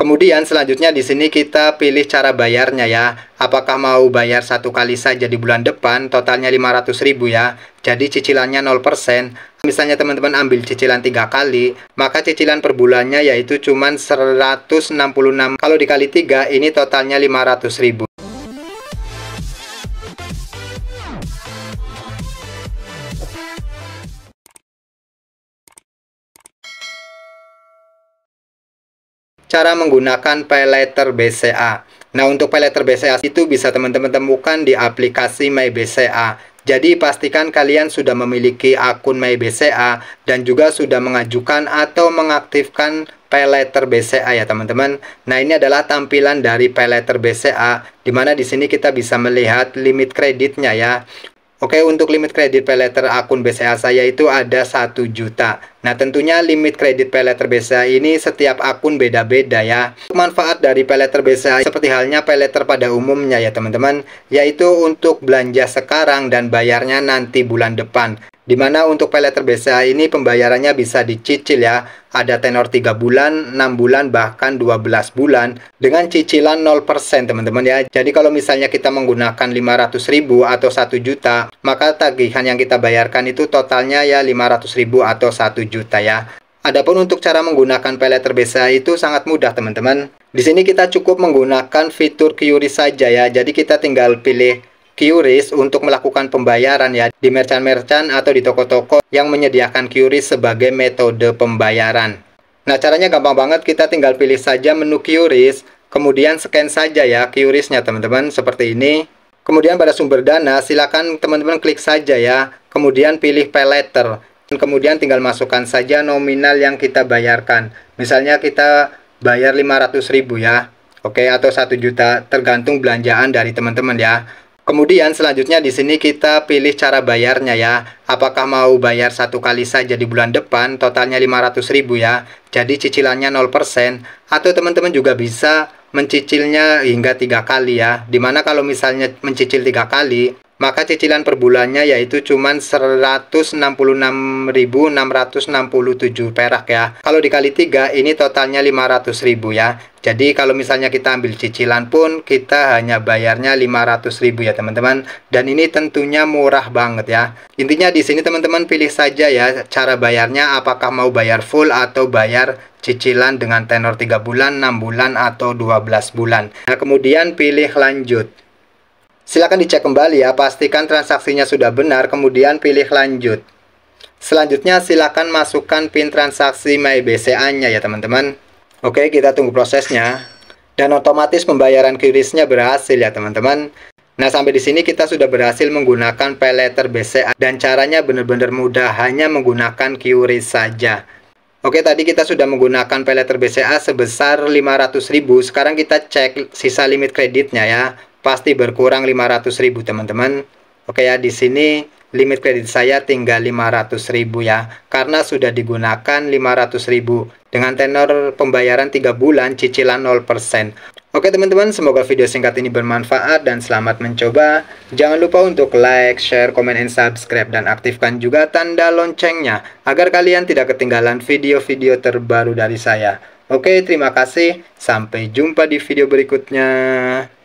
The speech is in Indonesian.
Kemudian selanjutnya di sini kita pilih cara bayarnya ya. Apakah mau bayar satu kali saja di bulan depan, totalnya ribu ya. Jadi cicilannya 0%. Misalnya teman-teman ambil cicilan tiga kali, maka cicilan per bulannya yaitu cuma 166. Kalau dikali 3 ini totalnya ribu. cara menggunakan paylater BCA. Nah, untuk paylater BCA itu bisa teman-teman temukan di aplikasi MyBCA. Jadi, pastikan kalian sudah memiliki akun MyBCA dan juga sudah mengajukan atau mengaktifkan paylater BCA ya, teman-teman. Nah, ini adalah tampilan dari paylater BCA, di mana di sini kita bisa melihat limit kreditnya ya. Oke, untuk limit kredit paylater akun BCA saya itu ada 1 juta. Nah tentunya limit kredit pelet letter ini setiap akun beda-beda ya. Manfaat dari pelet letter seperti halnya pelet pada umumnya ya teman-teman, yaitu untuk belanja sekarang dan bayarnya nanti bulan depan. Dimana untuk pelet letter ini pembayarannya bisa dicicil ya, ada tenor 3 bulan, 6 bulan, bahkan 12 bulan dengan cicilan 0% teman-teman ya. Jadi kalau misalnya kita menggunakan 500 ribu atau 1 juta, maka tagihan yang kita bayarkan itu totalnya ya 500 ribu atau 1 juta juta ya. Adapun untuk cara menggunakan Paylater terbesar itu sangat mudah teman-teman. Di sini kita cukup menggunakan fitur QRIS saja ya. Jadi kita tinggal pilih QRIS untuk melakukan pembayaran ya di merchant-merchant atau di toko-toko yang menyediakan QRIS sebagai metode pembayaran. Nah, caranya gampang banget. Kita tinggal pilih saja menu QRIS, kemudian scan saja ya QRIS-nya teman-teman seperti ini. Kemudian pada sumber dana, silakan teman-teman klik saja ya. Kemudian pilih Paylater. letter. Kemudian tinggal masukkan saja nominal yang kita bayarkan. Misalnya kita bayar ribu ya. Oke, atau 1 juta tergantung belanjaan dari teman-teman ya. Kemudian selanjutnya di sini kita pilih cara bayarnya ya. Apakah mau bayar satu kali saja di bulan depan totalnya ribu ya. Jadi cicilannya 0% atau teman-teman juga bisa mencicilnya hingga tiga kali ya. Dimana kalau misalnya mencicil tiga kali maka cicilan per bulannya yaitu cuman 166.667 perak ya. Kalau dikali 3 ini totalnya 500.000 ya. Jadi kalau misalnya kita ambil cicilan pun kita hanya bayarnya 500.000 ya teman-teman dan ini tentunya murah banget ya. Intinya di sini teman-teman pilih saja ya cara bayarnya apakah mau bayar full atau bayar cicilan dengan tenor 3 bulan, 6 bulan atau 12 bulan. Nah, kemudian pilih lanjut. Silakan dicek kembali ya, pastikan transaksinya sudah benar, kemudian pilih lanjut. Selanjutnya silakan masukkan PIN transaksi MyBCA-nya ya teman-teman. Oke, kita tunggu prosesnya. Dan otomatis pembayaran qris berhasil ya teman-teman. Nah, sampai di sini kita sudah berhasil menggunakan PayLaterBCA BCA dan caranya benar-benar mudah hanya menggunakan QRIS saja. Oke, tadi kita sudah menggunakan PayLaterBCA BCA sebesar 500.000. Sekarang kita cek sisa limit kreditnya ya pasti berkurang 500.000 teman-teman. Oke ya, di sini limit kredit saya tinggal 500.000 ya karena sudah digunakan 500.000 dengan tenor pembayaran 3 bulan cicilan 0%. Oke teman-teman, semoga video singkat ini bermanfaat dan selamat mencoba. Jangan lupa untuk like, share, komen, and subscribe dan aktifkan juga tanda loncengnya agar kalian tidak ketinggalan video-video terbaru dari saya. Oke, terima kasih. Sampai jumpa di video berikutnya.